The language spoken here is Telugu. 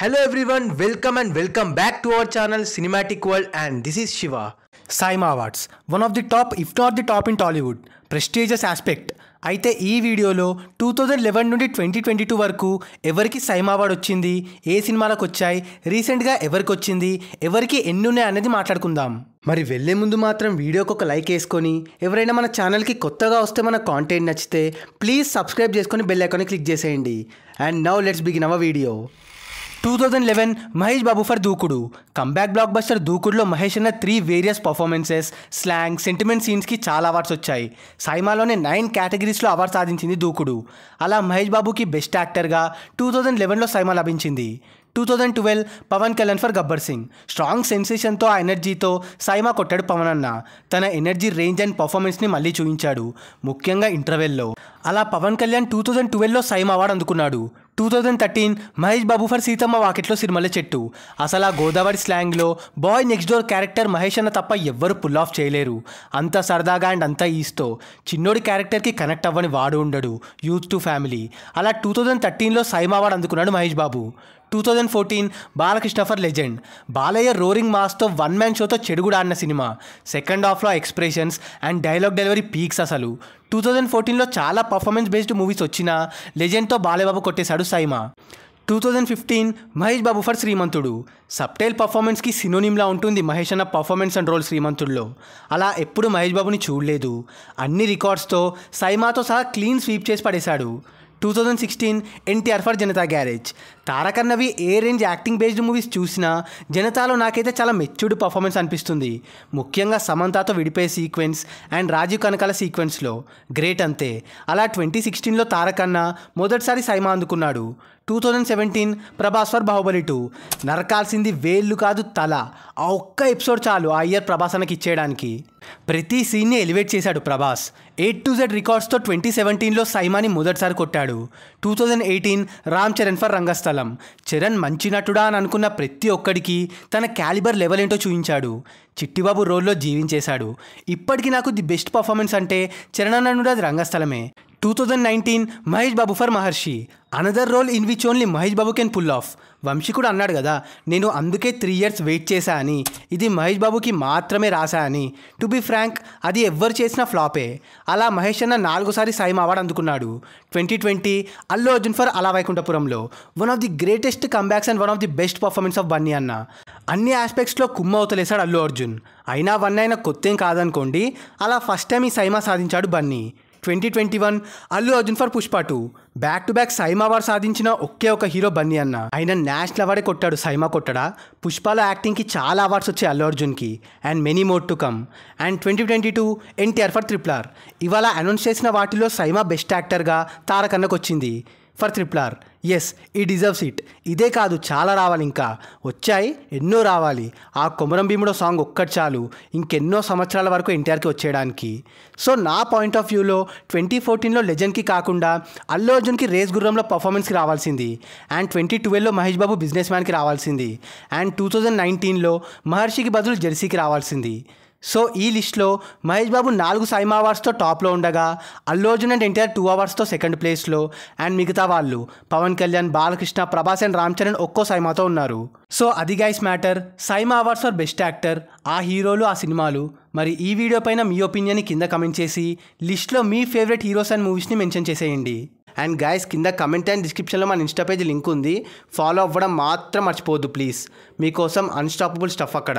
hello everyone welcome and welcome back to our channel cinematic world and this is Shiva SIIMA awards one of the top if not the top in Tollywood prestigious aspect అయితే ఈ వీడియోలో టూ థౌజండ్ లెవెన్ నుండి ట్వంటీ ట్వంటీ టూ వరకు ఎవరికి సైమా అవార్డ్ వచ్చింది ఏ సినిమాలకు వచ్చాయి రీసెంట్గా ఎవరికి వచ్చింది ఎవరికి ఎన్ని ఉన్నాయి అనేది మాట్లాడుకుందాం మరి వెళ్ళే ముందు మాత్రం వీడియోకి ఒక లైక్ వేసుకొని ఎవరైనా మన ఛానల్కి కొత్తగా వస్తే మన కాంటెంట్ నచ్చితే ప్లీజ్ సబ్స్క్రైబ్ చేసుకొని బెల్ ఐకాన్ క్లిక్ చేసేయండి and now let's begin our video two thousand eleven Mahesh Babu for Dookudu comeback blockbuster దూకుడులో మహేష్ అన్న three various performances slang sentiment సీన్స్కి చాలా అవార్డ్స్ వచ్చాయి సైమాలోనే నైన్ కేటగిరీస్లో అవార్డు సాధించింది దూకుడు అలా మహేష్ బాబుకి బెస్ట్ యాక్టర్గా టూ థౌజండ్ లెవెన్లో సైమా లభించింది two thousand twelve Pawan Kalyan for Gabbar Singh strong సెన్సేషన్తో ఆ ఎనర్జీతో సైమా కొట్టాడు పవన్ అన్న తన ఎనర్జీ రేంజ్ అండ్ పర్ఫార్మెన్స్ని మళ్ళీ చూపించాడు ముఖ్యంగా ఇంటర్వెల్లో అలా పవన్ కళ్యాణ్ టూ థౌజండ్ ట్వెల్వ్లో సైమా అవార్డు అందుకున్నాడు two thousand thirteen Mahesh Babu for Seethamma Vakitlo Sirimalle Chettu అసలు ఆ గోదావరి స్లాంగ్లో boy next door character Mahesh అన్న తప్ప ఎవ్వరు పుల్ ఆఫ్ చేయలేరు అంత సరదాగా అండ్ అంతా ఈస్తో చిన్నోడి క్యారెక్టర్కి కనెక్ట్ అవ్వని వాడు ఉండడు యూత్ టు ఫ్యామిలీ అలా టూ థౌజండ్ థర్టీన్లో సైమావాడు అందుకున్నాడు Mahesh Babu two thousand fourteen Balakrishna for legend Balayya roaring మాస్తో వన్ మ్యాన్ షోతో చెడుగుడు ఆడిన సినిమా సెకండ్ హాఫ్లో expressions and dialogue delivery peaks అసలు టూ థౌజండ్ ఫోర్టీన్లో చాలా పర్ఫార్మెన్స్ బేస్డ్ మూవీస్ వచ్చినా లెజెండ్తో బాలయ్యబాబు కొట్టేశాడు SIIMA two thousand fifteen Mahesh Babu for Srimanthudu subtle పర్ఫార్మెన్స్కి సినోనిమ్లా ఉంటుంది మహేష్ అన్న పర్ఫార్మెన్స్ అండ్ రోల్ శ్రీమంతుడిలో అలా ఎప్పుడు మహేష్ బాబుని చూడలేదు అన్ని రికార్డ్స్తో సైమాతో సహా క్లీన్ స్వీప్ చేసి పడేశాడు two thousand sixteen NTR for Janatha garage తారకన్నవి ఏ రేంజ్ యాక్టింగ్ బేస్డ్ మూవీస్ చూసినా జనతాలో నాకైతే చాలా మెచ్యూర్డ్ పర్ఫార్మెన్స్ అనిపిస్తుంది ముఖ్యంగా సమంతాతో విడిపోయే సీక్వెన్స్ అండ్ రాజీవ్ కనకాల సీక్వెన్స్లో గ్రేట్ అంతే అలా ట్వంటీ సిక్స్టీన్లో తారకన్న మొదటిసారి సైమా అందుకున్నాడు two thousand seventeen Prabhas for Baahubali two నరకాల్సింది వేళ్ళు కాదు తల ఆ ఒక్క ఎపిసోడ్ చాలు ఆ ఇయర్ ప్రభాస్ ఇచ్చేయడానికి ప్రతి సీన్ని ఎలివేట్ చేశాడు ప్రభాస్ ఎయిట్ టు జెడ్ రికార్డ్స్తో ట్వంటీ సెవెంటీన్లో సైమాని మొదటిసారి కొట్టాడు two thousand eighteen Ram Charan for Rangasthalam Charan మంచి నటుడా అని అనుకున్న ప్రతి ఒక్కడికి తన క్యాలిబర్ లెవెల్ ఏంటో చూపించాడు చిట్టిబాబు రోల్లో జీవించేశాడు ఇప్పటికీ నాకు ది బెస్ట్ పర్ఫార్మెన్స్ అంటే చరణ్ అన్నది రంగస్థలమే two thousand nineteen Mahesh Babu for Maharshi another role in which only Mahesh Babu can pull off Vamshi కూడా అన్నాడు కదా నేను అందుకే త్రీ ఇయర్స్ వెయిట్ చేశా అని ఇది మహేష్ బాబుకి మాత్రమే రాశా అని టు బి ఫ్రాంక్ అది ఎవ్వరు చేసిన ఫ్లాపే అలా మహేష్ అన్న నాలుగోసారి సైమ్ అవార్డు అందుకున్నాడు twenty twenty Allu Arjun for Ala Vaikunthapurramuloo one of the greatest comebacks and one of the best performance of Bunny అన్న అన్ని ఆస్పెక్ట్స్లో కుమ్మ అవతలేశాడు అల్లు అర్జున్ అయినా వన్ అయినా కొత్తేం కాదనుకోండి అలా ఫస్ట్ టైం ఈ సైమా సాధించాడు Bunny twenty twenty one Allu Arjun for Pushpa two back to back SIIMA award సాధించిన ఒకే ఒక హీరో బన్నీ అన్న ఆయన నేషనల్ అవార్డే కొట్టాడు సైమా కొట్టడా పుష్పాల యాక్టింగ్కి చాలా అవార్డ్స్ వచ్చాయి అల్లు అర్జున్కి and many more to come and twenty twenty two NTR for triple R ఇవాళ అనౌన్స్ చేసిన వాటిలో సైమా బెస్ట్ యాక్టర్గా తారకన్నకు వచ్చింది for triple R yes he deserves it ఇదే కాదు చాలా రావాలి ఇంకా వచ్చాయి ఎన్నో రావాలి ఆ కొమరం భీముడో సాంగ్ ఒక్కటి చాలు ఇంకెన్నో సంవత్సరాల వరకు ఎన్టీఆర్కి వచ్చేయడానికి సో నా పాయింట్ ఆఫ్ వ్యూలో ట్వంటీ ఫోర్టీన్లో లెజెండ్కి కాకుండా అల్లు అర్జున్కి రేస్ గుర్రంలో పర్ఫార్మెన్స్కి రావాల్సింది అండ్ ట్వంటీ ట్వెల్వ్లో మహేష్ బాబు బిజినెస్ మ్యాన్కి రావాల్సింది అండ్ టూ థౌజండ్ నైన్టీన్లో మహర్షికి బదులు జెర్సీకి రావాల్సింది సో ఈ లిస్ట్లో మహేష్ బాబు నాలుగు సైమ్ అవార్డ్స్తో టాప్లో ఉండగా అల్లు అర్జున్ అండ్ ఎన్టీఆర్ టూ అవార్డ్స్తో సెకండ్ ప్లేస్లో అండ్ మిగతా వాళ్ళు పవన్ కళ్యాణ్ బాలకృష్ణ ప్రభాస్ అండ్ రామ్ చరణ్ ఒక్కో సైమాతో ఉన్నారు సో అది guys matter SIIMA awards for best actor ఆ హీరోలు ఆ సినిమాలు మరి ఈ వీడియో పైన మీ ఒపీనియన్ కింద కమెంట్ చేసి లిస్ట్లో మీ ఫేవరెట్ హీరోస్ అండ్ మూవీస్ని మెన్షన్ చేసేయండి అండ్ గాయస్ కింద కమెంట్ అండ్ డిస్క్రిప్షన్లో మన ఇన్స్టా పేజ్ లింక్ ఉంది ఫాలో అవ్వడం మాత్రం మర్చిపోవద్దు ప్లీజ్ మీకోసం అన్స్టాపబుల్ స్టఫ్ అక్కడ